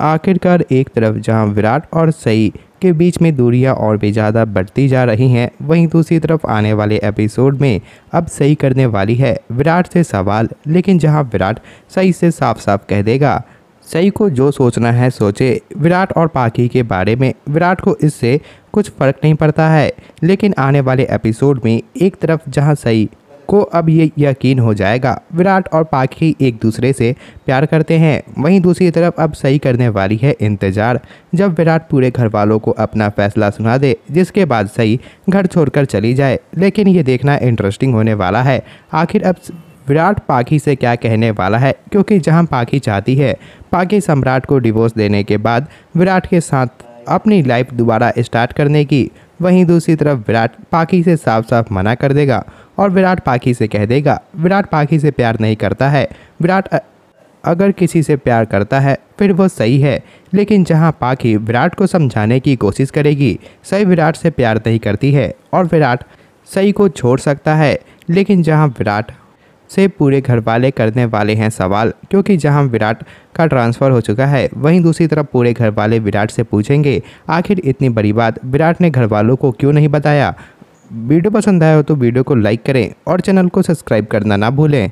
आखिरकार एक तरफ जहां विराट और सई के बीच में दूरियां और भी ज़्यादा बढ़ती जा रही हैं वहीं दूसरी तरफ आने वाले एपिसोड में अब सही करने वाली है विराट से सवाल लेकिन जहां विराट सई से साफ साफ कह देगा सई को जो सोचना है सोचे विराट और पाकि के बारे में विराट को इससे कुछ फर्क नहीं पड़ता है लेकिन आने वाले एपिसोड में एक तरफ जहां सई को अब ये यकीन हो जाएगा विराट और पाखी एक दूसरे से प्यार करते हैं वहीं दूसरी तरफ अब सही करने वाली है इंतज़ार जब विराट पूरे घर वालों को अपना फैसला सुना दे जिसके बाद सही घर छोड़कर चली जाए लेकिन ये देखना इंटरेस्टिंग होने वाला है आखिर अब विराट पाखी से क्या कहने वाला है क्योंकि जहां पाखी चाहती है पाखी सम्राट को डिवोर्स देने के बाद विराट के साथ अपनी लाइफ दोबारा स्टार्ट करने की वहीं दूसरी तरफ विराट पाखी से साफ साफ मना कर देगा और विराट पाखी से कह देगा विराट पाखी से प्यार नहीं करता है विराट अगर किसी से प्यार करता है फिर वो सही है लेकिन जहाँ पाखी विराट को समझाने की कोशिश करेगी सही विराट से प्यार नहीं करती है और विराट सही को छोड़ सकता है लेकिन जहाँ विराट से पूरे घर वाले करने वाले हैं सवाल क्योंकि जहां विराट का ट्रांसफ़र हो चुका है वहीं दूसरी तरफ पूरे घर वाले विराट से पूछेंगे आखिर इतनी बड़ी बात विराट ने घर वालों को क्यों नहीं बताया वीडियो पसंद आया हो तो वीडियो को लाइक करें और चैनल को सब्सक्राइब करना ना भूलें